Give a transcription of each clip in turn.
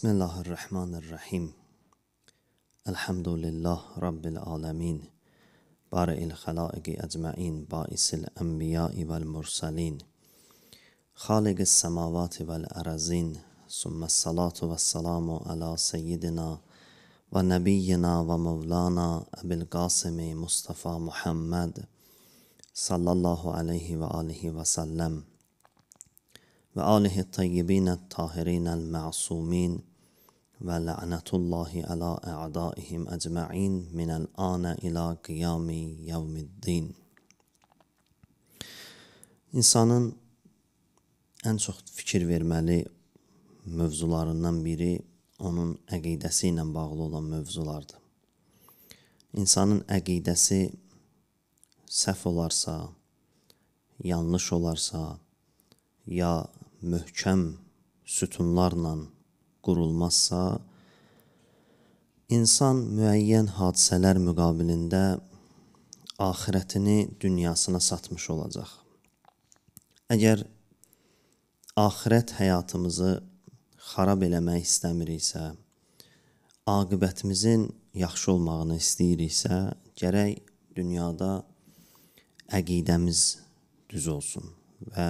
بسم الله الرحمن الرحيم الحمد لله رب العالمين بارئ الخلائق أجمعين بائس الأنبياء والمرسلين خالق السماوات والأرزين ثم الصلاة والسلام على سيدنا ونبينا ومولانا أبي القاسم مصطفى محمد صلى الله عليه وآله وسلم وآله الطيبين الطاهرين المعصومين və la'natullahi ala a'daihim ecma'in minəl ana ila qiyami yevmiddin. İnsanın ən çox fikir verməli mövzularından biri onun əqidəsi ilə bağlı olan mövzulardır. İnsanın əqidəsi səhv olarsa, yanlış olarsa, ya möhkəm sütunlarla qurulmazsa, insan müəyyən hadisələr müqabilində axirətini dünyasına satmış olacaq. Əgər axirət həyatımızı xarab eləmək istəmiriksə, aqibətimizin yaxşı olmağını istəyiriksə, gərək dünyada əqidəmiz düz olsun və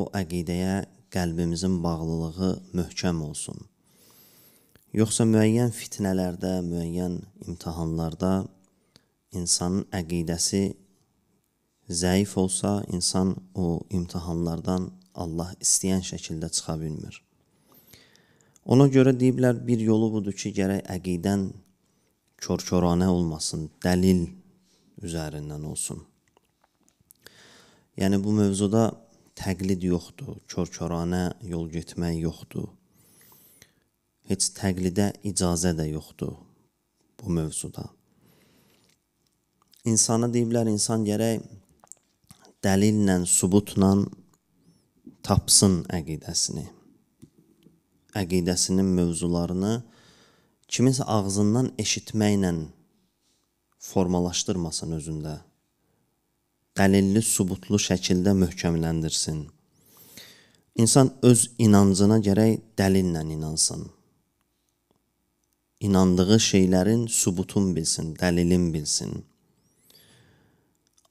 o əqidəyə qəlbimizin bağlılığı möhkəm olsun. Yoxsa müəyyən fitnələrdə, müəyyən imtahanlarda insanın əqidəsi zəif olsa, insan o imtahanlardan Allah istəyən şəkildə çıxa bilmir. Ona görə deyiblər, bir yolu budur ki, gərək əqidən körkörənə olmasın, dəlil üzərindən olsun. Yəni bu mövzuda təqlid yoxdur, körkörənə yol getmək yoxdur heç təqlidə icazə də yoxdur bu mövzuda. İnsana deyiblər, insan gərək dəlillə, sübutla tapsın əqidəsini. Əqidəsinin mövzularını kiminsə ağzından eşitməklə formalaşdırmasın özündə. Dəlilli, sübutlu şəkildə möhkəmləndirsin. İnsan öz inancına gərək dəlillə inansın inandığı şeylərin sübutun bilsin, dəlilin bilsin.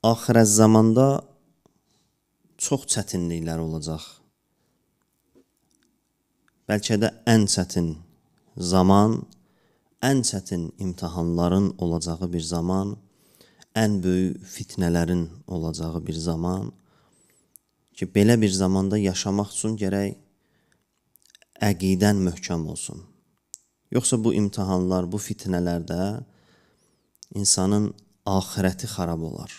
Axirə zamanda çox çətinliklər olacaq. Bəlkə də ən çətin zaman, ən çətin imtahanların olacağı bir zaman, ən böyük fitnələrin olacağı bir zaman ki, belə bir zamanda yaşamaq üçün gərək əqidən möhkəm olsun Yoxsa bu imtahanlar, bu fitnələrdə insanın axirəti xarab olar.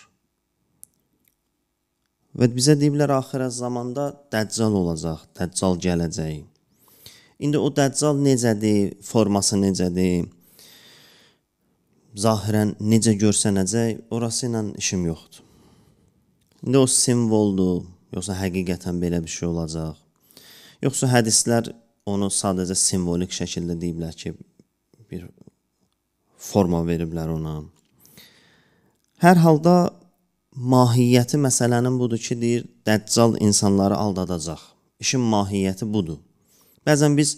Və bizə deyiblər axirət zamanda Dəccal olacaq, Dəccal gələcək. İndi o Dəccal necədir, forması necədir? Zahirən necə görsənəcək, orası ilə işim yoxdur. İndi o simvoldur, yoxsa həqiqətən belə bir şey olacaq? Yoxsa hədislər onu sadəcə simvolik şəkildə deyiblər ki, bir forma veriblər ona. Hər halda mahiyyəti məsələnin budur ki, deyir, Dəccal insanları aldadacaq. İşin mahiyyəti budur. Bəzən biz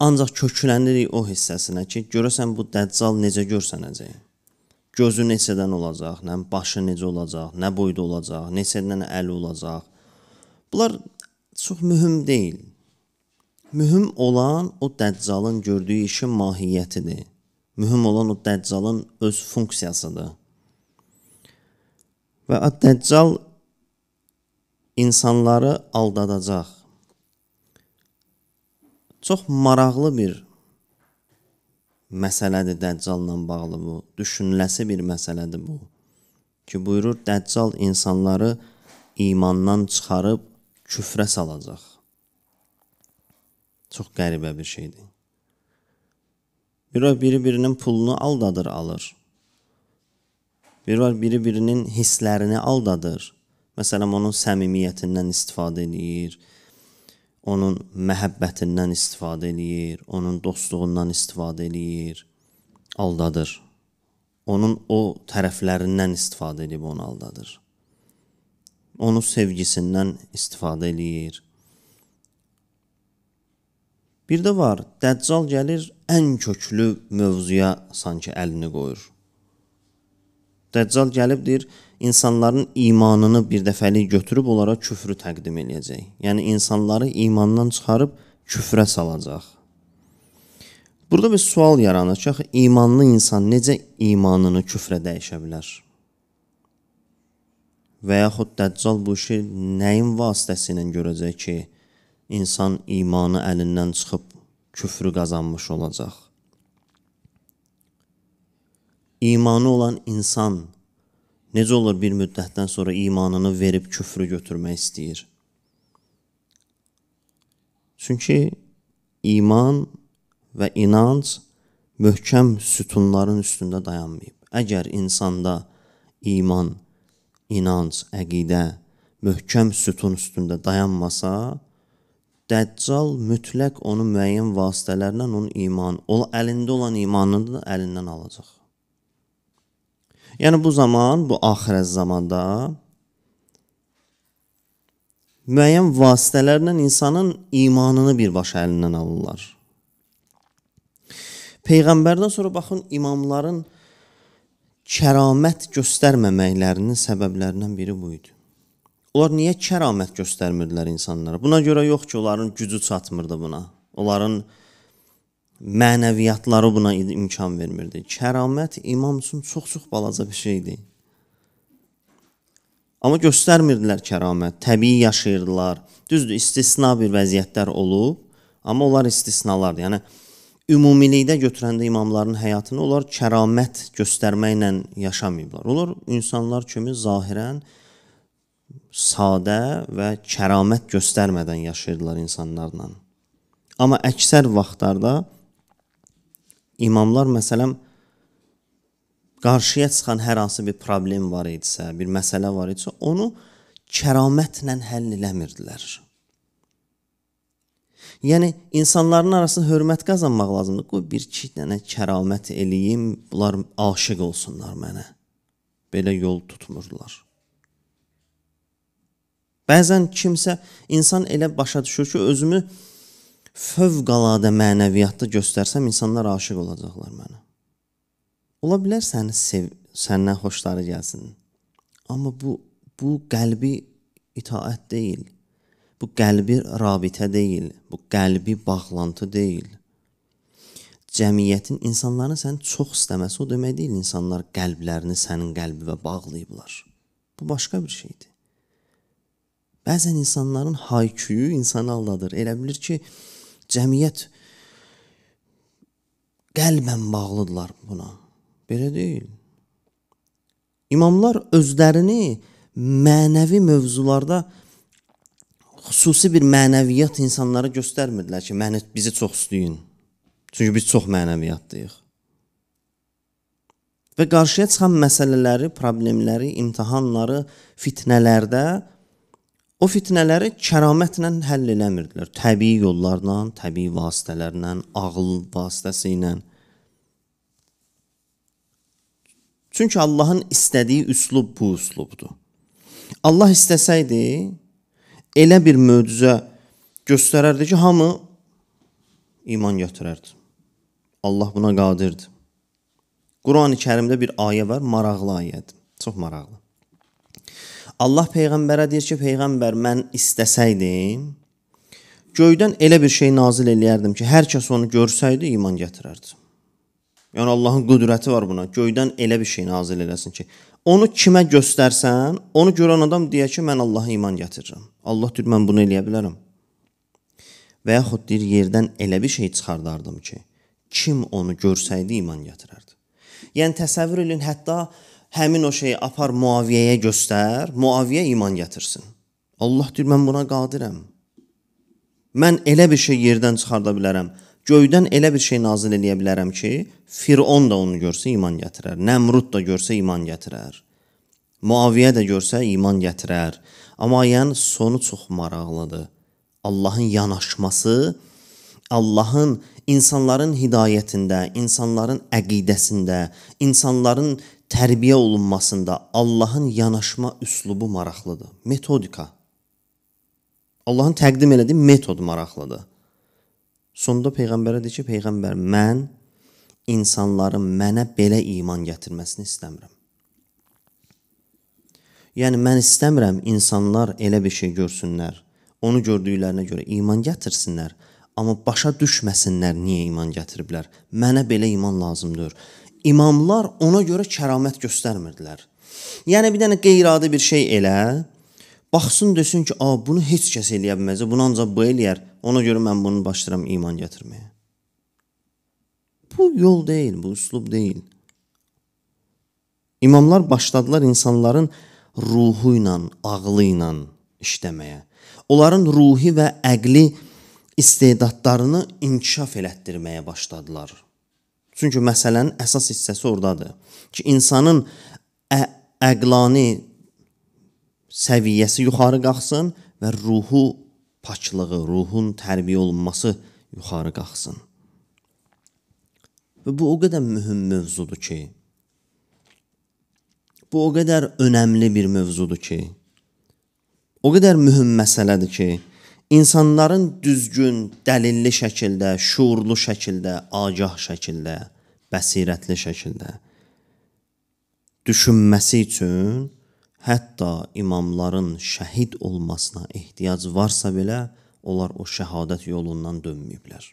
ancaq köklənirik o hissəsinə ki, görəsən bu Dəccal necə görsənəcək? Gözü neçədən olacaq, nə başı necə olacaq, nə boyda olacaq, neçədən əli olacaq. Bunlar çox mühüm deyil mühüm olan o dəccalın gördüyü işin mahiyyətidir. Mühüm olan o dəccalın öz funksiyasıdır. Və o dəccal insanları aldadacaq. Çox maraqlı bir məsələdir Dəccalla bağlı bu. Düşünüləsi bir məsələdir bu. Ki buyurur Dəccal insanları imandan çıxarıb küfrə salacaq. Çox qəribə bir şeydir. Bir var biri-birinin pulunu aldadır, alır. Bir var biri-birinin hisslərini aldadır. Məsələn, onun səmimiyyətindən istifadə eləyir, onun məhəbbətindən istifadə eləyir, onun dostluğundan istifadə eləyir, aldadır. Onun o tərəflərindən istifadə edib onu aldadır. Onun sevgisindən istifadə eləyir, Bir də var, Dəccal gəlir ən köklü mövzuya sanki əlini qoyur. Dəccal gəlib deyir, insanların imanını bir dəfəlik götürüb onlara küfrü təqdim eləyəcək. Yəni insanları imandan çıxarıb küfrə salacaq. Burada bir sual yaranır ki, axı imanlı insan necə imanını küfrə dəyişə bilər? Və yaxud Dəccal bu işi nəyin vasitəsilə görəcək ki, insan imanı əlindən çıxıb küfrü qazanmış olacaq. İmanı olan insan necə olur bir müddətdən sonra imanını verib küfrü götürmək istəyir? Çünki iman və inanc möhkəm sütunların üstündə dayanmayıb. Əgər insanda iman, inanc, əqidə möhkəm sütun üstündə dayanmasa, Dəccal mütləq onu müəyyən vasitələrlə onun imanı, o əlində olan imanını da əlindən alacaq. Yəni bu zaman, bu axirət zamanda müəyyən vasitələrlə insanın imanını birbaşa əlindən alırlar. Peyğəmbərdən sonra baxın imamların kəramət göstərməməklərinin səbəblərindən biri bu idi. Onlar niyə kəramət göstərmirdilər insanlara? Buna görə yox ki, onların gücü çatmırdı buna. Onların mənəviyyatları buna imkan vermirdi. Kəramət imam üçün çox-çox balaca bir şeydir. Amma göstərmirdilər kəramət, təbii yaşayırdılar. Düzdür, istisna bir vəziyyətlər olub, amma onlar istisnalardır. Yəni ümumilikdə götürəndə imamların həyatını onlar kəramət göstərməklə yaşamayıblar. Onlar insanlar kimi zahirən sadə və kəramət göstərmədən yaşayırdılar insanlarla. Amma əksər vaxtlarda imamlar məsələn qarşıya çıxan hər hansı bir problem var idisə, bir məsələ var idisə, onu kəramətlə həll eləmirdilər. Yəni insanların arasında hörmət qazanmaq lazımdır. Qoy bir iki dənə kəramət eləyim, bunlar aşiq olsunlar mənə. Belə yol tutmurlar. Bəzən kimsə insan elə başa düşür ki, özümü fövqəladə mənəviyyatda göstərsəm insanlar aşiq olacaqlar mənə. Ola bilər səni sev, səndən xoşları gəlsin. Amma bu bu qəlbi itaat deyil. Bu qəlbi rabitə deyil, bu qəlbi bağlantı deyil. Cəmiyyətin insanların səni çox istəməsi o demək deyil, insanlar qəlblərini sənin qəlbinə bağlayıblar. Bu başqa bir şeydir. Bəzən insanların hayküyü insanı aldadır. Elə bilir ki, cəmiyyət qəlbən bağlıdırlar buna. Belə deyil. İmamlar özlərini mənəvi mövzularda xüsusi bir mənəviyyat insanlara göstərmirdilər ki, məni bizi çox istəyin. Çünki biz çox mənəviyyatdayıq. Və qarşıya çıxan məsələləri, problemləri, imtahanları, fitnələrdə O fitnələri kəramətlə həll eləmirdilər. Təbii yollarla, təbii vasitələrlə, ağıl vasitəsi ilə. Çünki Allahın istədiyi üslub bu üslubdur. Allah istəsəydi elə bir möcüzə göstərərdi ki, hamı iman gətirərdi. Allah buna qadirdir. Qurani-Kərimdə bir ayə var, maraqlı ayədir. Çox maraqlı. Allah peyğəmbərə deyir ki, peyğəmbər mən istəsəydim göydən elə bir şey nazil eləyərdim ki, hər kəs onu görsəydi iman gətirərdi. Yəni Allahın qüdrəti var buna. Göydən elə bir şey nazil eləsin ki, onu kimə göstərsən, onu görən adam deyər ki, mən Allaha iman gətirirəm. Allah deyir, mən bunu eləyə bilərəm. Və yaxud deyir, yerdən elə bir şey çıxardardım ki, kim onu görsəydi iman gətirərdi. Yəni təsəvvür edin, hətta həmin o şeyi apar Muaviyəyə göstər, Muaviyə iman gətirsin. Allah deyir, mən buna qadirəm. Mən elə bir şey yerdən çıxarda bilərəm. Göydən elə bir şey nazil eləyə bilərəm ki, Firon da onu görsə iman gətirər, Nəmrud da görsə iman gətirər. Muaviyə də görsə iman gətirər. Amma ayənin yəni, sonu çox maraqlıdır. Allahın yanaşması, Allahın insanların hidayətində, insanların əqidəsində, insanların tərbiyə olunmasında Allahın yanaşma üslubu maraqlıdır. Metodika. Allahın təqdim elədiyi metod maraqlıdır. Sonda peyğəmbərə deyir ki, peyğəmbər, mən insanların mənə belə iman gətirməsini istəmirəm. Yəni mən istəmirəm insanlar elə bir şey görsünlər, onu gördüklərinə görə iman gətirsinlər, amma başa düşməsinlər niyə iman gətiriblər. Mənə belə iman lazımdır imamlar ona görə kəramət göstərmirdilər. Yəni bir dənə qeyri-adi bir şey elə, baxsın desin ki, "A, bunu heç kəs eləyə bilməz. Bunu ancaq bu eləyər. Ona görə mən bunu başlayıram iman gətirməyə." Bu yol deyil, bu üslub deyil. İmamlar başladılar insanların ruhu ilə, ağlı ilə işləməyə. Onların ruhi və əqli istedadlarını inkişaf elətdirməyə başladılar. Çünki məsələnin əsas hissəsi ordadır ki, insanın ə əqlani səviyyəsi yuxarı qalxsın və ruhu paklığı, ruhun tərbiyə olunması yuxarı qalxsın. Və bu o qədər mühüm mövzudur ki, bu o qədər önəmli bir mövzudur ki, o qədər mühüm məsələdir ki, insanların düzgün, dəlilli şəkildə, şuurlu şəkildə, agah şəkildə, bəsirətli şəkildə düşünməsi üçün hətta imamların şəhid olmasına ehtiyac varsa belə, onlar o şəhadət yolundan dönməyiblər.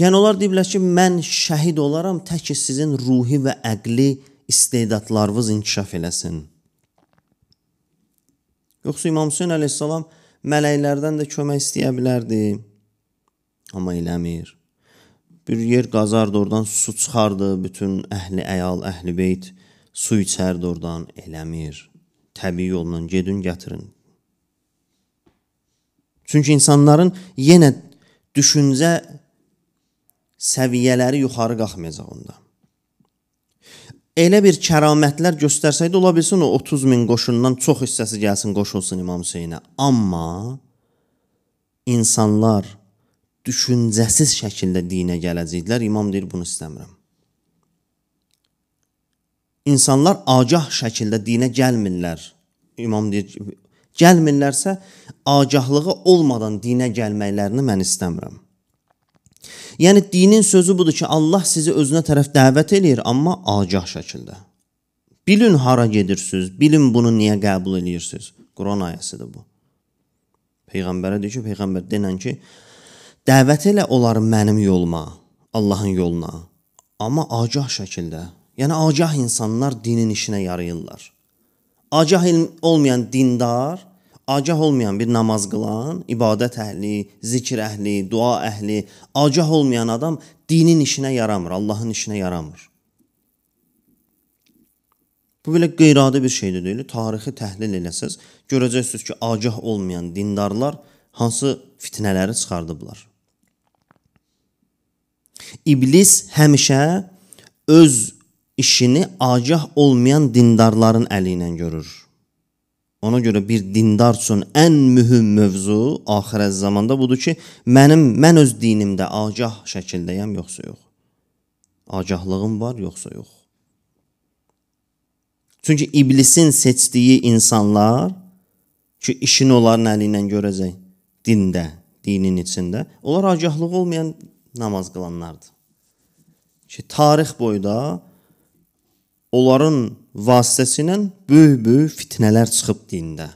Yəni onlar deyiblər ki, mən şəhid olaram tək ki sizin ruhi və əqli istedadlarınız inkişaf eləsin. Yoxsa İmam Hüseyn əleyhissalam mələklərdən də kömək istəyə bilərdi. Amma eləmir. Bir yer qazardı, oradan su çıxardı, bütün əhli əyal, əhli beyt su içərdi oradan, eləmir. Təbii yolla gedin, gətirin. Çünki insanların yenə düşüncə səviyyələri yuxarı qalxmayacaq onda elə bir kəramətlər göstərsəydi, ola bilsin o 30 min qoşundan çox hissəsi gəlsin, qoşulsun İmam Hüseynə. Amma insanlar düşüncəsiz şəkildə dinə gələcəklər. İmam deyir, bunu istəmirəm. İnsanlar agah şəkildə dinə gəlmirlər. İmam deyir, gəlmirlərsə agahlığı olmadan dinə gəlməklərini mən istəmirəm. Yəni dinin sözü budur ki, Allah sizi özünə tərəf dəvət eləyir, amma agah şəkildə. Bilin hara gedirsiniz, bilin bunu niyə qəbul eləyirsiniz. Quran ayəsidir bu. Peyğəmbərə deyir ki, peyğəmbər denən ki, dəvət elə onları mənim yoluma, Allahın yoluna, amma agah şəkildə. Yəni agah insanlar dinin işinə yarayırlar. Agah olmayan dindar agah olmayan bir namaz qılan, ibadət əhli, zikr əhli, dua əhli, agah olmayan adam dinin işinə yaramır, Allahın işinə yaramır. Bu belə qeyri-adi bir şeydir, deyil. Tarixi təhlil eləsəz, görəcəksiniz ki, agah olmayan dindarlar hansı fitnələri çıxardıblar. İblis həmişə öz işini agah olmayan dindarların əli ilə görür. Ona görə bir dindar üçün ən mühüm mövzu axirət zamanda budur ki, mənim mən öz dinimdə agah şəkildəyəm yoxsa yox? Agahlığım var yoxsa yox? Çünki iblisin seçdiyi insanlar ki, işini onların əli ilə görəcək dində, dinin içində, onlar agahlığı olmayan namaz qılanlardır. Ki, tarix boyda onların vasitəsilə böyük-böyük fitnələr çıxıb dində.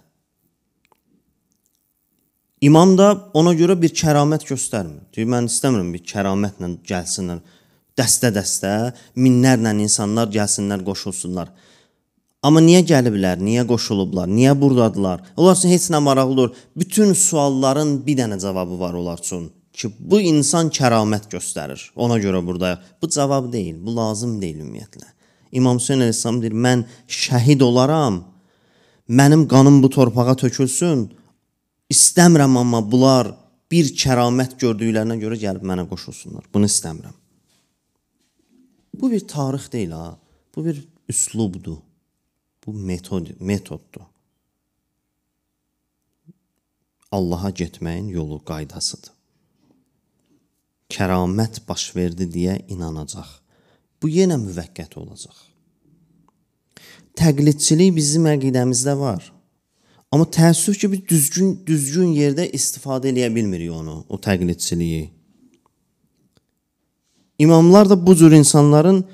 İmam da ona görə bir kəramət göstərmir. Deyir, mən istəmirəm bir kəramətlə gəlsinlər, dəstə-dəstə, minlərlə insanlar gəlsinlər, qoşulsunlar. Amma niyə gəliblər? Niyə qoşulublar? Niyə burdadılar? Onlar üçün heç nə maraqlı deyil. Bütün sualların bir dənə cavabı var onlar üçün ki, bu insan kəramət göstərir. Ona görə burdayıq. Bu cavab deyil, bu lazım deyil ümumiyyətlə. İmam Hüseyn əleyhissalam deyir, mən şəhid olaram. Mənim qanım bu torpağa tökülsün. İstəmirəm amma bunlar bir kəramət gördüklərinə görə gəlib mənə qoşulsunlar. Bunu istəmirəm. Bu bir tarix deyil ha. Bu bir üslubdur. Bu metod metoddur. Allaha getməyin yolu qaydasıdır. Kəramət baş verdi deyə inanacaq. Bu yenə müvəqqəti olacaq. Təqlidçilik bizim əqidəmizdə var. Amma təəssüf ki, biz düzgün düzgün yerdə istifadə eləyə bilmirik onu, o təqlidçiliyi. İmamlar da bu cür insanların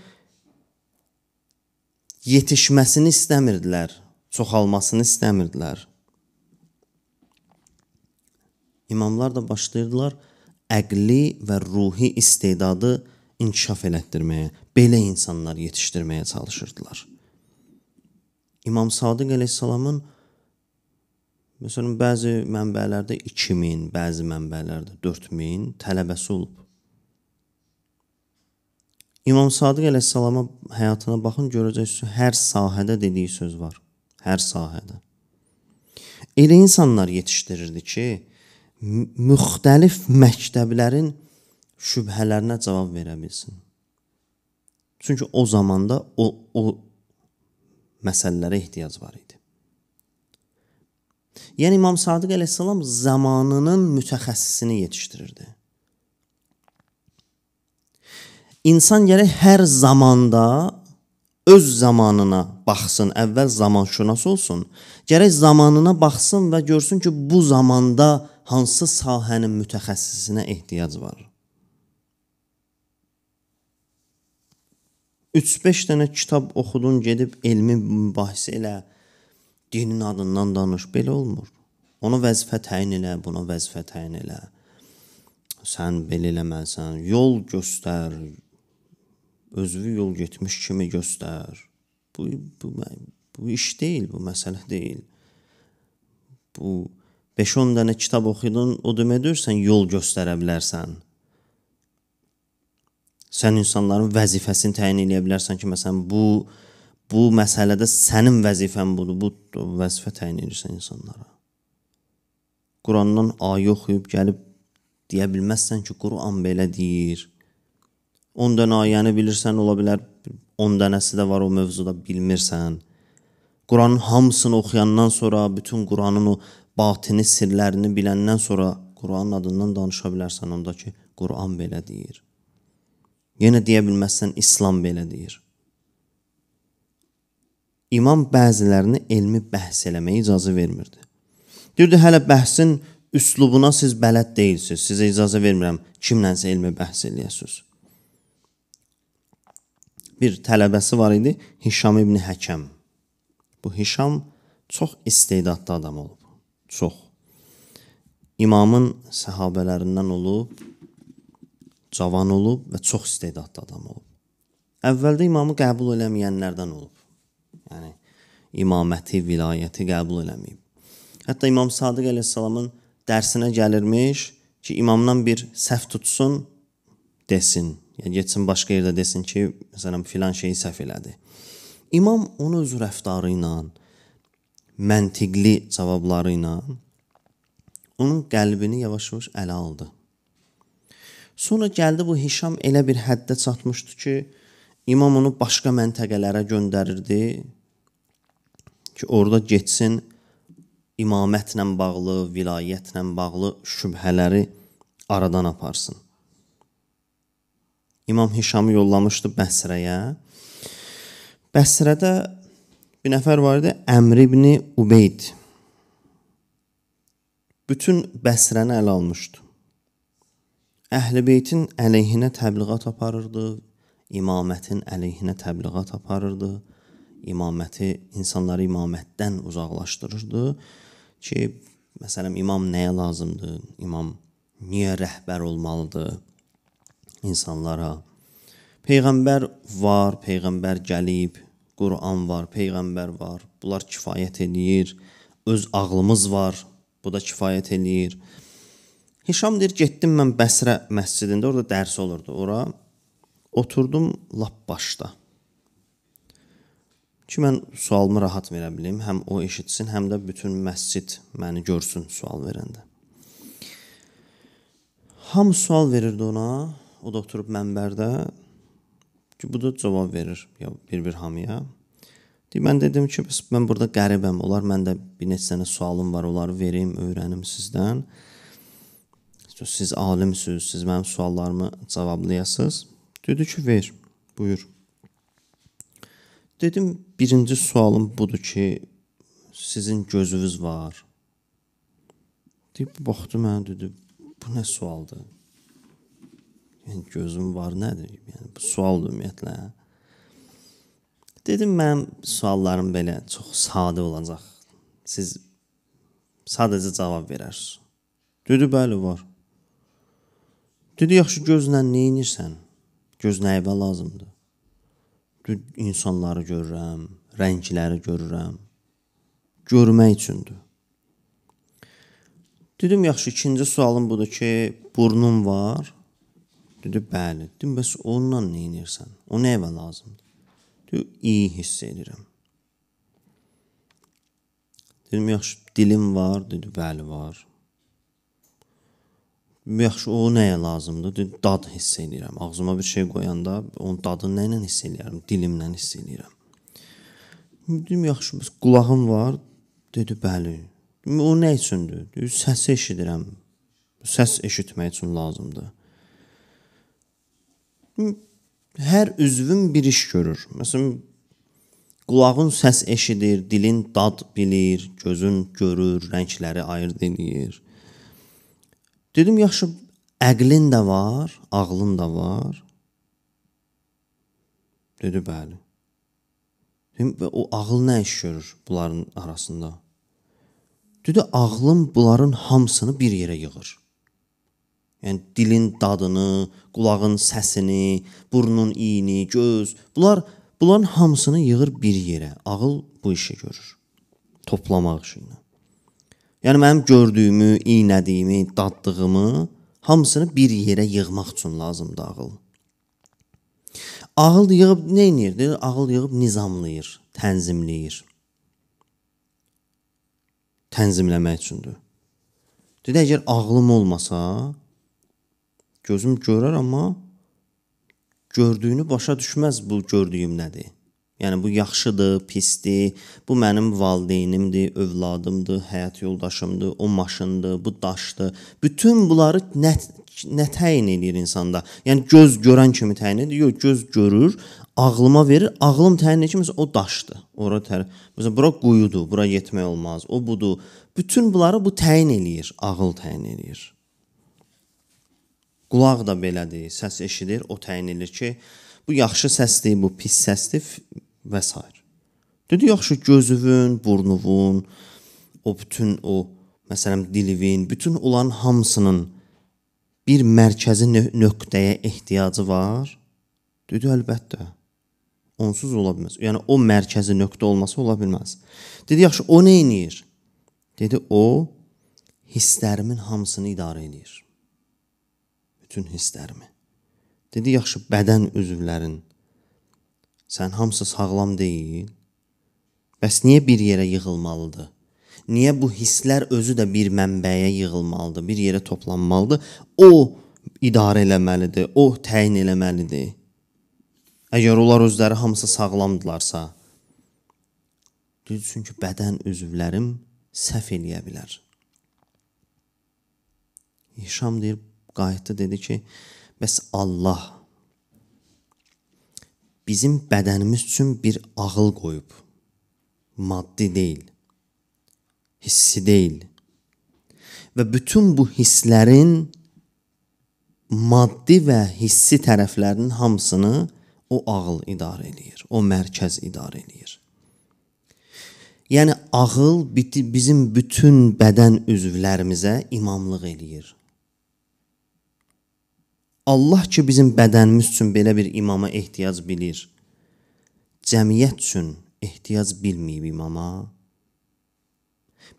yetişməsini istəmirdilər, çoxalmasını istəmirdilər. İmamlar da başlayırdılar əqli və ruhi istedadı inkişaf elətdirməyə, belə insanlar yetişdirməyə çalışırdılar. İmam Sadıq əleyhissalamın məsələn bəzi mənbələrdə 2000, bəzi mənbələrdə 4000 tələbəsi olub. İmam Sadıq əleyhissalama həyatına baxın görəcəksiniz, hər sahədə dediyi söz var. Hər sahədə. Elə insanlar yetişdirirdi ki, müxtəlif məktəblərin şübhələrinə cavab verə bilsin. Çünki o zamanda o o məsələlərə ehtiyac var idi. Yəni İmam Sadiq əleyhissalam zamanının mütəxəssisini yetişdirirdi. İnsan gərək hər zamanda öz zamanına baxsın, əvvəl zamanşünas olsun. Gərək zamanına baxsın və görsün ki, bu zamanda hansı sahənin mütəxəssisinə ehtiyac var. 3-5 dənə kitab oxudun, gedib elmi mübahisə elə, dinin adından danış, belə olmur. Ona vəzifə təyin elə, buna vəzifə təyin elə. Sən belə eləməlisən, yol göstər. Özünü yol getmiş kimi göstər. Bu bu bu iş deyil, bu məsələ deyil. Bu 5-10 dənə kitab oxudun, o deməkdirsən yol göstərə bilərsən sən insanların vəzifəsini təyin edə bilərsən ki, məsələn, bu bu məsələdə sənin vəzifən budur, bu vəzifə təyin edirsən insanlara. Qurandan ayə oxuyub gəlib deyə bilməzsən ki, Quran belə deyir. 10 dənə ayəni bilirsən, ola bilər 10 dənəsi də var o mövzuda bilmirsən. Quranın hamısını oxuyandan sonra, bütün Quranın o batini sirlərini biləndən sonra Quranın adından danışa bilərsən, ondakı Quran belə deyir. Yenə deyə bilməzsən İslam belə deyir. İmam bəzilərini elmi bəhs eləməyə icazə vermirdi. Deyirdi, hələ bəhsin üslubuna siz bələd deyilsiniz. Sizə icazə vermirəm kimlənsə elmi bəhs eləyəsiniz. Bir tələbəsi var idi, Hişam ibn Həkəm. Bu Hişam çox istedadlı adam olub. Çox. İmamın səhabələrindən olub, cavan olub və çox istedadlı adam olub. Əvvəldə imamı qəbul eləməyənlərdən olub. Yəni imaməti, vilayəti qəbul eləməyib. Hətta İmam Sadiq əleyhissalamın dərsinə gəlirmiş ki, imamdan bir səhv tutsun desin, ya getsin başqa yerdə desin ki, məsələn filan şeyi səhv elədi. İmam onu öz rəftarı ilə, məntiqli cavabları ilə onun qəlbini yavaş-yavaş ələ aldı. Sonra gəldi bu Hişam elə bir həddə çatmışdı ki, imam onu başqa məntəqələrə göndərirdi ki, orada getsin imamətlə bağlı, vilayətlə bağlı şübhələri aradan aparsın. İmam Hişamı yollamışdı Bəsrəyə. Bəsrədə bir nəfər var idi, Əmr ibn Ubeyd. Bütün Bəsrəni ələ almışdı. Əhlibeytin əleyhinə təbliğat aparırdı, imamətin əleyhinə təbliğat aparırdı, imaməti insanları imamətdən uzaqlaşdırırdı ki, məsələn, imam nəyə lazımdır? İmam niyə rəhbər olmalıdır insanlara? Peyğəmbər var, peyğəmbər gəlib, Quran var, peyğəmbər var. Bunlar kifayət eləyir. Öz ağlımız var, bu da kifayət eləyir. Hişam deyir, getdim mən Bəsrə məscidində, orada dərs olurdu. Ora oturdum lap başda. Ki mən sualımı rahat verə bilim, həm o eşitsin, həm də bütün məscid məni görsün sual verəndə. Ham sual verirdi ona, o da oturub mənbərdə. Ki bu da cavab verir ya bir-bir hamıya. Deyir, mən dedim ki, mən burada qəribəm, olar məndə bir neçə sənə sualım var, onları verim, öyrənim sizdən siz alimsiniz, siz mənim suallarımı cavablayasınız. Dedi ki, ver, buyur. Dedim, birinci sualım budur ki, sizin gözünüz var. Deyib, baxdı mənə, dedi, bu nə sualdır? Yəni, gözüm var nədir? Yəni, bu sualdır ümumiyyətlə. Dedim, mənim suallarım belə çox sadə olacaq. Siz sadəcə cavab verərsiniz. Dedi, bəli, var. Dedi, yaxşı, gözlə neynirsən? Göz nəyivə lazımdır? Dedi, insanları görürəm, rəngləri görürəm. Görmək üçündür. Dedim, yaxşı, ikinci sualım budur ki, burnun var? Dedi, bəli. Dedim, bəs onunla neynirsən? O nəyivə lazımdır? Dedi, iyi hiss edirəm. Dedim, yaxşı, dilim var? Dedi, bəli, var yaxşı o nəyə lazımdır? Dad hiss eləyirəm. Ağzıma bir şey qoyanda onun dadını nə ilə hiss eləyirəm? Dilimlə hiss eləyirəm. Dedim yaxşı, bəs qulağım var. Dedi bəli. Dedim, o nə üçündür? Dedi, səsi eşidirəm. Səs eşitmək üçün lazımdır. Hər üzvün bir iş görür. Məsələn, Qulağın səs eşidir, dilin dad bilir, gözün görür, rəngləri ayırd eləyir. Dedim, yaxşı, əqlin də var, ağlın da var. Dedi, bəli. Dedim, və o ağıl nə iş görür bunların arasında? Dedi, ağlım bunların hamısını bir yerə yığır. Yəni dilin dadını, qulağın səsini, burnun iyini, göz, bunlar bunların hamısını yığır bir yerə. Ağıl bu işi görür. Toplamaq işi ilə. Yəni mənim gördüyümü, iynədiyimi, daddığımı hamısını bir yerə yığmaq üçün lazımdır ağıl. Ağıl yığıb nə edirdi? Ağıl yığıb nizamlayır, tənzimləyir. Tənzimləmək üçündür. Dedi, əgər ağlım olmasa, gözüm görər amma gördüyünü başa düşməz bu gördüyüm nədir. Yəni bu yaxşıdır, pisdir, bu mənim valideynimdir, övladımdır, həyat yoldaşımdır, o maşındır, bu daşdır. Bütün bunları nə nə təyin eləyir insanda? Yəni göz görən kimi təyin edir, yox göz görür, ağlıma verir, ağlım təyin edir ki, məsələn o daşdır. Ora tər. Məsələn bura quyudur, bura yetmək olmaz. O budur. Bütün bunları bu təyin eləyir, ağıl təyin eləyir. Qulaq da belədir, səs eşidir, o təyin edir ki, bu yaxşı səsdir, bu pis səsdir və s. Dedi, yaxşı, gözünün, burnunun, o bütün o məsələn dilinin, bütün onların hamısının bir mərkəzi nö nöqtəyə ehtiyacı var? Dedi, əlbəttə. Onsuz ola bilməz. Yəni o mərkəzi nöqtə olması ola bilməz. Dedi, yaxşı, o nə eləyir? Dedi, o hisslərimin hamısını idarə eləyir. Bütün hisslərimi. Dedi, yaxşı, bədən üzvlərinin Sən hamısı sağlam deyil. Bəs niyə bir yerə yığılmalıdır? Niyə bu hisslər özü də bir mənbəyə yığılmalıdır, bir yerə toplanmalıdır? O idarə eləməlidir, o təyin eləməlidir. Əgər onlar özləri hamısı sağlamdılarsa, düzdür çünki bədən üzvlərim səhv eləyə bilər. Hişam deyir, qayıtdı dedi ki, bəs Allah bizim bədənimiz üçün bir ağıl qoyub. Maddi deyil. Hissi deyil. Və bütün bu hisslərin maddi və hissi tərəflərinin hamısını o ağıl idarə eləyir. O mərkəz idarə eləyir. Yəni ağıl bizim bütün bədən üzvlərimizə imamlıq eləyir. Allah ki bizim bədənimiz üçün belə bir imama ehtiyac bilir. Cəmiyyət üçün ehtiyac bilməyib imama.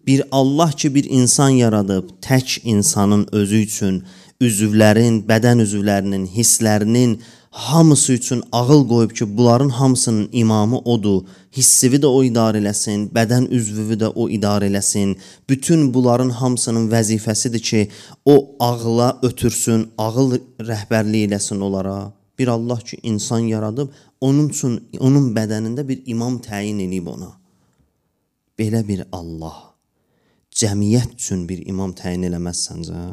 Bir Allah ki bir insan yaradıb, tək insanın özü üçün üzvlərin, bədən üzvlərinin, hisslərinin hamısı üçün ağıl qoyub ki, bunların hamısının imamı odur. Hissivi də o idarə eləsin, bədən üzvüvü də o idarə eləsin. Bütün bunların hamısının vəzifəsidir ki, o ağla ötürsün, ağıl rəhbərliyi eləsin onlara. Bir Allah ki, insan yaradıb, onun üçün onun bədənində bir imam təyin edib ona. Belə bir Allah cəmiyyət üçün bir imam təyin eləməz səncə?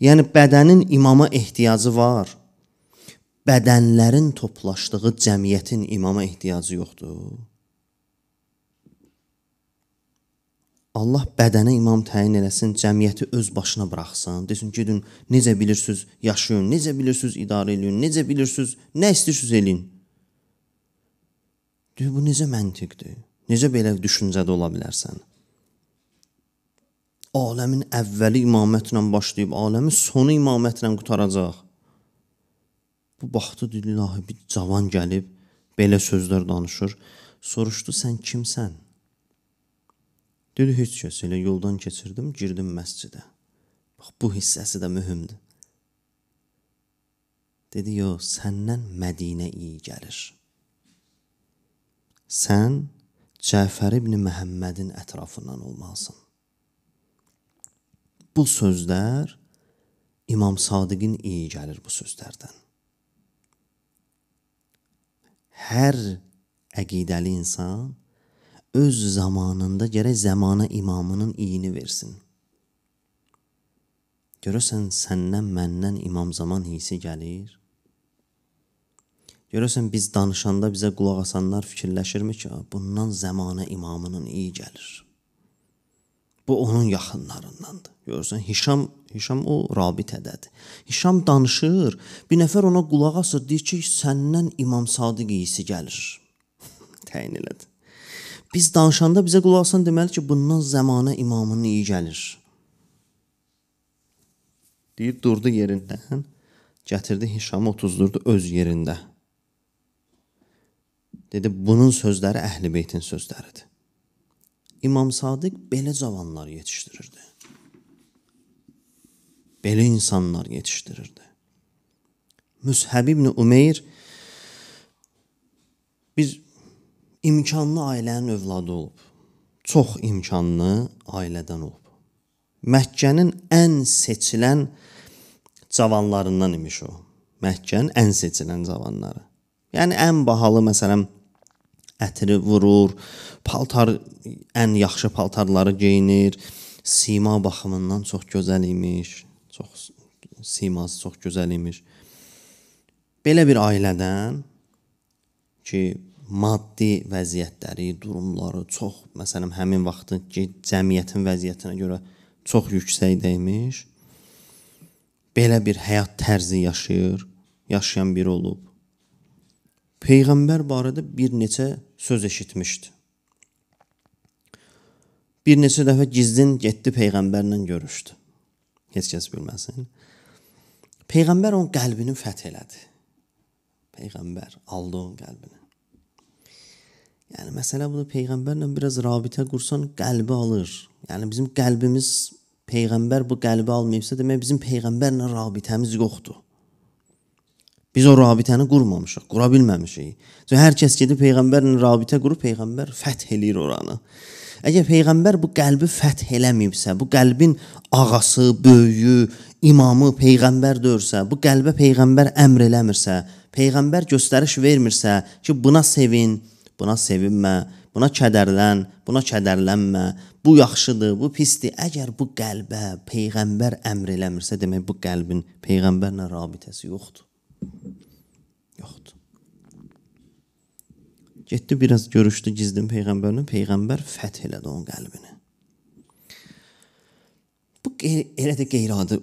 Yəni bədənin imama ehtiyacı var bədənlərin toplaşdığı cəmiyyətin imama ehtiyacı yoxdur. Allah bədənə imam təyin eləsin, cəmiyyəti öz başına buraxsın. Desin ki, dün necə bilirsiniz yaşayın, necə bilirsiniz idarə eləyin, necə bilirsiniz nə istəyirsiniz eləyin. Deyir, bu necə məntiqdir? Necə belə düşüncədə ola bilərsən? Aləmin əvvəli imamətlə başlayıb, aləmin sonu imamətlə qutaracaq. Bu baxdı dedi, "Nahi bir cavan gəlib belə sözlər danışır." Soruşdu, "Sən kimsən?" Dedi, "Heç kəs, elə yoldan keçirdim, girdim məscidə." Bax bu hissəsi də mühümdür. Dedi, "Yox, səndən Mədinə iyi gəlir." Sən Cəfər ibn Məhəmmədin ətrafından olmalısan. Bu sözlər İmam Sadiqin iyi gəlir bu sözlərdən. hər əqidəli insan öz zamanında gərək zamana imamının iyini versin. Görəsən səndən, məndən imam zaman hissi gəlir? Görəsən biz danışanda bizə qulaq asanlar fikirləşirmi ki, bundan zamana imamının iyi gəlir. Bu onun yaxınlarındandır. Görürsən, Hişam Hişam o rabitədədir. Hişam danışır, bir nəfər ona qulaq asır, deyir ki, səndən İmam Sadiq iyisi gəlir. Təyin elədi. Biz danışanda bizə qulaq asan deməli ki, bundan zəmanə imamının iyi gəlir. Deyib durdu yerindən, gətirdi Hişamı otuzdurdu öz yerində. Dedi, bunun sözləri Əhlibeytin sözləridir. İmam Sadiq belə cavanlar yetişdirirdi belə insanlar yetişdirirdi. Müshəb ibn Umeyr bir imkanlı ailənin övladı olub. Çox imkanlı ailədən olub. Məkkənin ən seçilən cavanlarından imiş o. Məkkənin ən seçilən cavanları. Yəni ən bahalı məsələn ətri vurur, paltar ən yaxşı paltarları geyinir, sima baxımından çox gözəl imiş. Çox siması çox gözəl imiş. Belə bir ailədən ki, maddi vəziyyətləri, durumları çox, məsələn, həmin vaxtdakı cəmiyyətin vəziyyətinə görə çox yüksəkdə imiş. Belə bir həyat tərzi yaşayır, yaşayan biri olub. Peyğəmbər barədə bir neçə söz eşitmişdi. Bir neçə dəfə gizlin getdi peyğəmbərlə görüşdü. Heç kəs bilməsin. Peyğəmbər onun qəlbini fəth elədi. Peyğəmbər aldı onun qəlbini. Yəni məsələ bunu peyğəmbərlə biraz rabitə qursan qəlbi alır. Yəni bizim qəlbimiz peyğəmbər bu qəlbi almayıbsa demək bizim peyğəmbərlə rabitəmiz yoxdur. Biz o rabitəni qurmamışıq, qura bilməmişik. Çünki hər kəs gedib peyğəmbərlə rabitə qurub peyğəmbər fəth eləyir oranı. Əgər peyğəmbər bu qəlbi fəth eləməyibsə, bu qəlbin ağası, böyüyü, imamı peyğəmbər dörsə, bu qəlbə peyğəmbər əmr eləmirsə, peyğəmbər göstəriş vermirsə ki, buna sevin, buna sevinmə, buna kədərlən, buna kədərlənmə, bu yaxşıdır, bu pisdir. Əgər bu qəlbə peyğəmbər əmr eləmirsə, demək bu qəlbin peyğəmbərlə rabitəsi yoxdur. Getdi biraz görüşdü gizlin peyğəmbərlə. Peyğəmbər fəth elədi onun qəlbini. Bu elə də qeyri-adi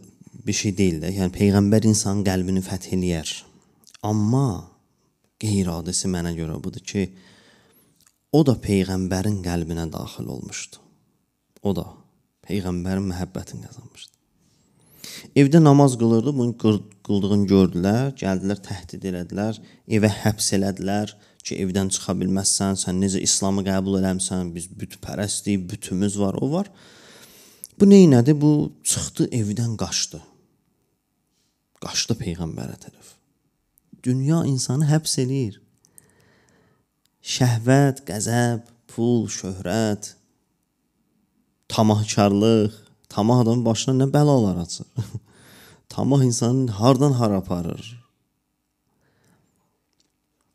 bir şey deyil də. Yəni peyğəmbər insanın qəlbini fəth eləyər. Amma qeyri-adisi mənə görə budur ki, o da peyğəmbərin qəlbinə daxil olmuşdu. O da peyğəmbərin məhəbbətini qazanmışdı. Evdə namaz qılırdı, bunu qıldığını gördülər, gəldilər, təhdid elədilər, evə həbs elədilər ki, evdən çıxa bilməzsən, sən necə İslamı qəbul eləmsən, biz bütpərəstlik, bütümüz var, o var. Bu nə idi? Bu çıxdı evdən qaçdı. Qaçdı peyğəmbərə tərəf. Dünya insanı həbs eləyir. Şəhvət, qəzəb, pul, şöhrət, tamahkarlıq, tamah adamın başına nə bəlalar açır. tamah insanı hardan hara aparır?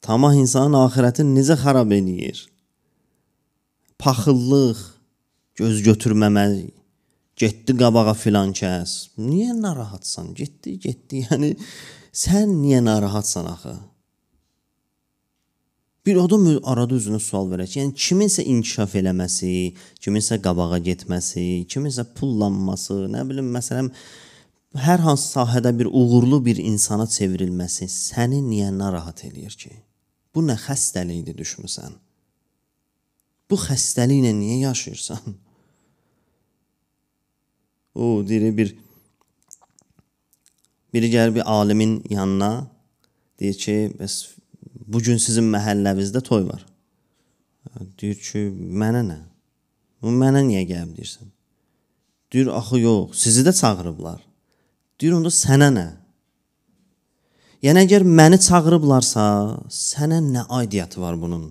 Tamah insanın axirətini necə xarab eləyir? Paxıllıq, göz götürməmək, getdi qabağa filan kəs. Niyə narahatsan? Getdi, getdi. Yəni sən niyə narahatsan axı? Bir adam arada özünə sual verəcək. Yəni kiminsə inkişaf eləməsi, kiminsə qabağa getməsi, kiminsə pullanması, nə bilim məsələn hər hansı sahədə bir uğurlu bir insana çevrilməsi səni niyə narahat eləyir ki? Bu nə xəstəlikdir düşmüsən? Bu xəstəliklə niyə yaşayırsan? O diri bir biri gəlir bir alimin yanına deyir ki, bəs bu gün sizin məhəllənizdə toy var. Deyir ki, mənə nə? Bu mənə niyə gəlib deyirsən? Deyir axı yox, sizi də çağırıblar. Deyir onda sənə nə? Yəni əgər məni çağırıblarsa, sənə nə aidiyyəti var bunun?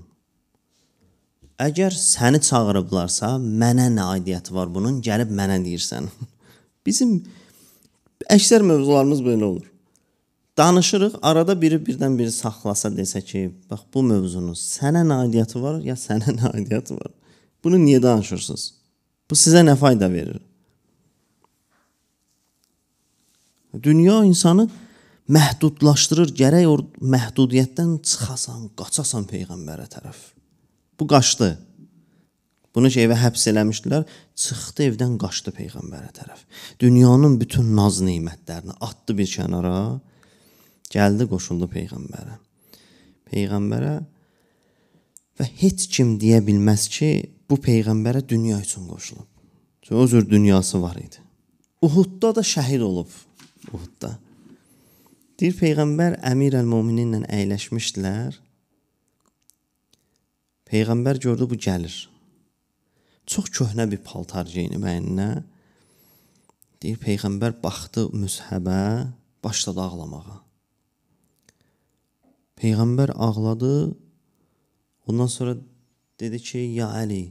Əgər səni çağırıblarsa, mənə nə aidiyyəti var bunun? Gəlib mənə deyirsən. Bizim əksər mövzularımız belə olur. Danışırıq, arada biri birdən biri saxlasa desə ki, bax bu mövzunun sənə nə aidiyyəti var, ya sənə nə aidiyyəti var? Bunu niyə danışırsınız? Bu sizə nə fayda verir? Dünya insanı məhdudlaşdırır, gərək o məhdudiyyətdən çıxasan, qaçasan peyğəmbərə tərəf. Bu qaçdı. Bunu ki, evə həbs eləmişdilər, çıxdı evdən qaçdı peyğəmbərə tərəf. Dünyanın bütün naz nemətlərini atdı bir kənara, gəldi qoşuldu peyğəmbərə. Peyğəmbərə və heç kim deyə bilməz ki, bu peyğəmbərə dünya üçün qoşulub. Çünki o cür dünyası var idi. Uhudda da şəhid olub. Uhudda. Deyir peyğəmbər Əmirül-Mömininlə əyləşmişdilər. Peyğəmbər gördü bu gəlir. Çox köhnə bir paltar geyinib əyninə. Deyir peyğəmbər baxdı müshəbə, başladı ağlamağa. Peyğəmbər ağladı. Ondan sonra dedi ki, "Ya Əli,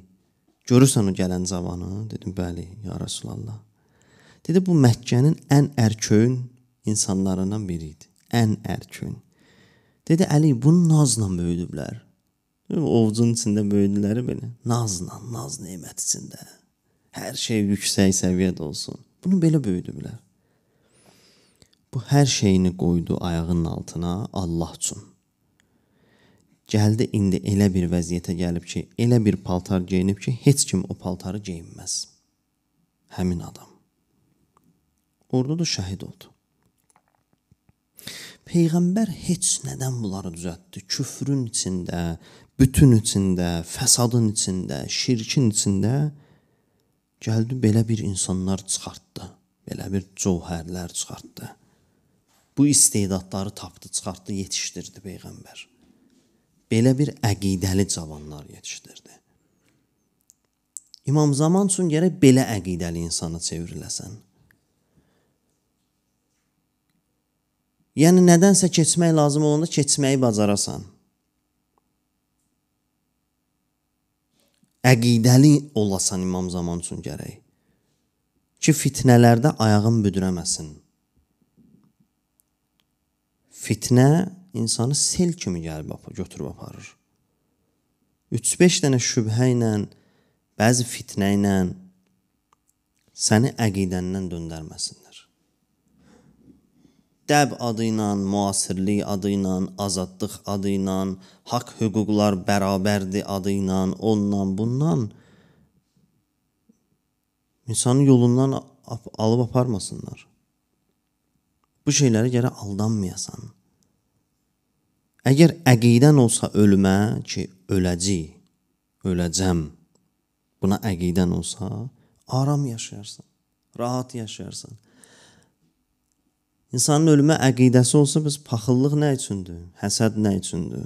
görürsən o gələn cavanı?" Dedim, "Bəli, ya Rasulallah." Dedi, "Bu Məkkənin ən ərköyün insanlarından biri idi. Ən ərkün. Dedi Əli, bunu nazla böyüdüblər. Ovcun içində böyüdüləri belə. Nazla, naz nemət içində. Hər şey yüksək səviyyədə olsun. Bunu belə böyüdüblər. Bu hər şeyini qoydu ayağının altına Allah üçün. Gəldi indi elə bir vəziyyətə gəlib ki, elə bir paltar geyinib ki, heç kim o paltarı geyinməz. Həmin adam. Orada da şəhid oldu. Peyğəmbər heç nədən bunları düzəltdi. Küfrün içində, bütün içində, fəsadın içində, şirkin içində gəldi belə bir insanlar çıxartdı. Belə bir cəvhərlər çıxartdı. Bu istedadları tapdı, çıxartdı, yetişdirdi peyğəmbər. Belə bir əqidəli cavanlar yetişdirdi. İmam zaman üçün gərək belə əqidəli insana çevriləsən. Yəni nədənsə keçmək lazım olanda keçməyi bacarasan. Əqidəli olasan imam zaman üçün gərək ki, fitnələrdə ayağın büdrəməsin. Fitnə insanı sel kimi gəlib götürüb aparır. 3-5 dənə şübhə ilə, bəzi fitnə ilə səni əqidəndən döndərməsinlər dəb adı ilə, müasirlik adı ilə, azadlıq adı ilə, haqq hüquqlar bərabərdir adı ilə, ondan bundan insanın yolundan alıb aparmasınlar. Bu şeyləri gərək aldanmayasan. Əgər əqidən olsa ölümə ki, öləcək, öləcəm. Buna əqidən olsa, aram yaşayarsan, rahat yaşayarsan. İnsanın ölümə əqidəsi olsa, biz paxıllıq nə üçündür? Həsəd nə üçündür?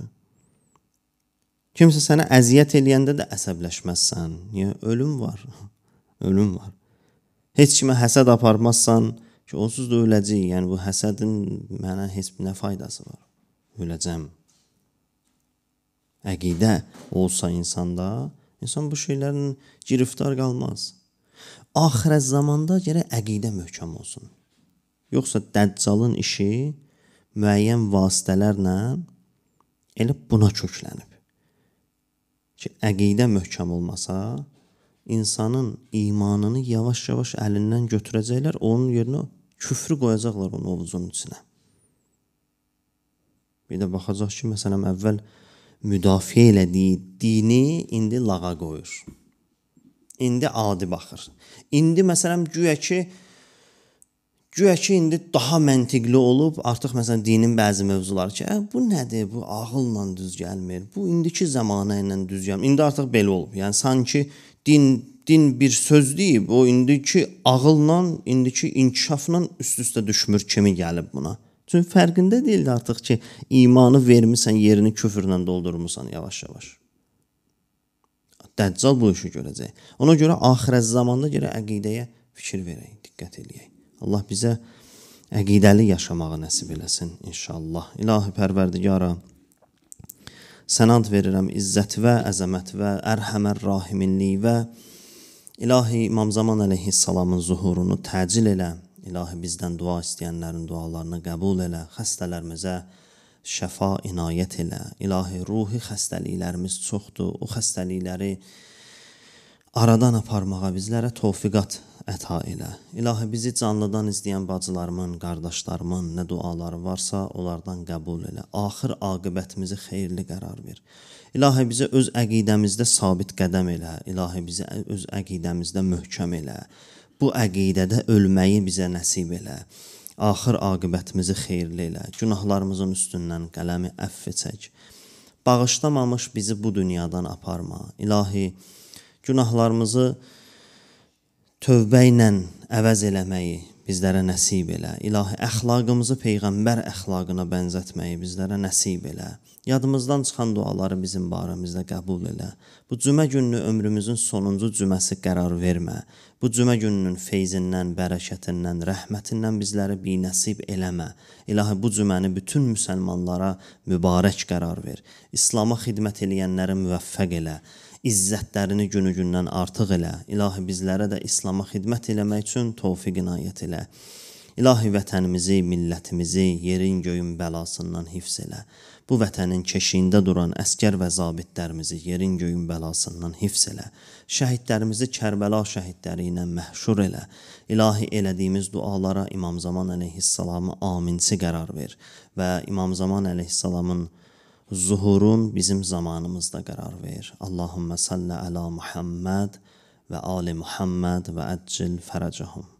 Kimsə sənə əziyyət eləyəndə də əsəbləşməzsən. Niyə? Ölüm var. ölüm var. Heç kimə həsəd aparmazsan ki, onsuz da öləcəyik. Yəni bu həsədin mənə heç nə faydası var? Öləcəm. Əqidə olsa insanda, insan bu şeylərin giriftar qalmaz. Axirət zamanda gərək əqidə möhkəm olsun. Yoxsa Dəccalın işi müəyyən vasitələrlə elə buna köklənib. Ki, əqidə möhkəm olmasa, insanın imanını yavaş-yavaş əlindən götürəcəklər, onun yerinə küfrü qoyacaqlar onun ovuzunun içinə. Bir də baxacaq ki, məsələn, əvvəl müdafiə elədiyi dini indi lağa qoyur. İndi adi baxır. İndi məsələn güya ki, Güya ki indi daha məntiqli olub, artıq məsələn dinin bəzi mövzuları ki, ə, bu nədir? Bu ağılla düz gəlmir. Bu indiki zəmanə ilə düz gəlmir. İndi artıq belə olub. Yəni sanki din din bir söz deyib, o indiki ağılla, indiki inkişafla üst-üstə düşmür kimi gəlib buna. Çünki fərqində deyildi artıq ki, imanı vermisən, yerini küfrlə doldurmusan yavaş-yavaş. Dəccal bu işi görəcək. Ona görə axirət zamanda görə əqidəyə fikir verək, diqqət eləyək. Allah bizə əqidəli yaşamağı nəsib eləsin inşallah. İlahi Pərverdigara, sənad verirəm izzət və əzəmət və ərhəmər rahiminliyi və İlahi İmam Zaman əleyhissalamın zuhurunu təcil elə. İlahi bizdən dua istəyənlərin dualarını qəbul elə. Xəstələrimizə şəfa inayət elə. İlahi ruhi xəstəliklərimiz çoxdur. O xəstəlikləri aradan aparmağa bizlərə tövfiqat əta elə. İlahi bizi canlıdan izləyən bacılarımın, qardaşlarımın nə duaları varsa, onlardan qəbul elə. Axır aqibətimizi xeyirli qərar ver. İlahi bizi öz əqidəmizdə sabit qədəm elə. İlahi bizi öz əqidəmizdə möhkəm elə. Bu əqidədə ölməyi bizə nəsib elə. Axır aqibətimizi xeyirli elə. Günahlarımızın üstündən qələmi əfv çək. Bağışlamamış bizi bu dünyadan aparma. İlahi günahlarımızı tövbə ilə əvəz eləməyi bizlərə nəsib elə. İlahi, əxlaqımızı peyğəmbər əxlaqına bənzətməyi bizlərə nəsib elə. Yadımızdan çıxan duaları bizim barəmizdə qəbul elə. Bu cümə gününü ömrümüzün sonuncu cüməsi qərar vermə. Bu cümə gününün feyzindən, bərəkətindən, rəhmətindən bizləri binəsib eləmə. İlahi, bu cüməni bütün müsəlmanlara mübarək qərar ver. İslam'a xidmət eləyənləri müvəffəq elə izzətlərini günü-gündən artıq elə. İlahi bizlərə də İslam'a xidmət eləmək üçün tövfiq inayət elə. İlahi vətənimizi, millətimizi yerin göyün bəlasından hifz elə. Bu vətənin keşiyində duran əskər və zabitlərimizi yerin göyün bəlasından hifz elə. Şəhidlərimizi Kərbəla şəhidləri ilə məhşur elə. İlahi elədiyimiz dualara İmam Zaman əleyhissalamı aminsi qərar ver və İmam Zaman əleyhissalamın zuhurun bizim zamanımızda qərar verir. Allahümmə salli əla Muhamməd və ali Muhamməd və əccil fərəcəhum.